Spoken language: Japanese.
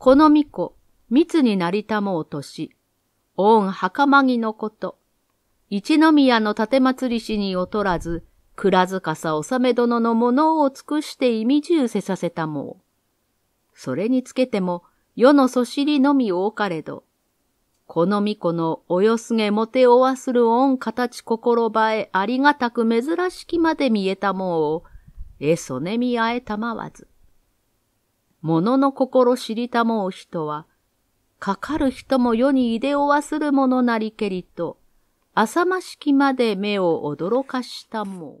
この巫女、密になりたもうとし、御袴着のこと、一宮の盾祭り師に劣らず、倉塚さ納め殿のものを尽くして意味重せさせたもう。それにつけても、世のそしりのみ多かれど、この巫女のおよすげもておわする御形心ばえありがたく珍しきまで見えたもうを、えそねみあえたまわず。物の心知りたもう人は、かかる人も世にいでおわするものなりけりと、浅ましきまで目を驚かしたもう。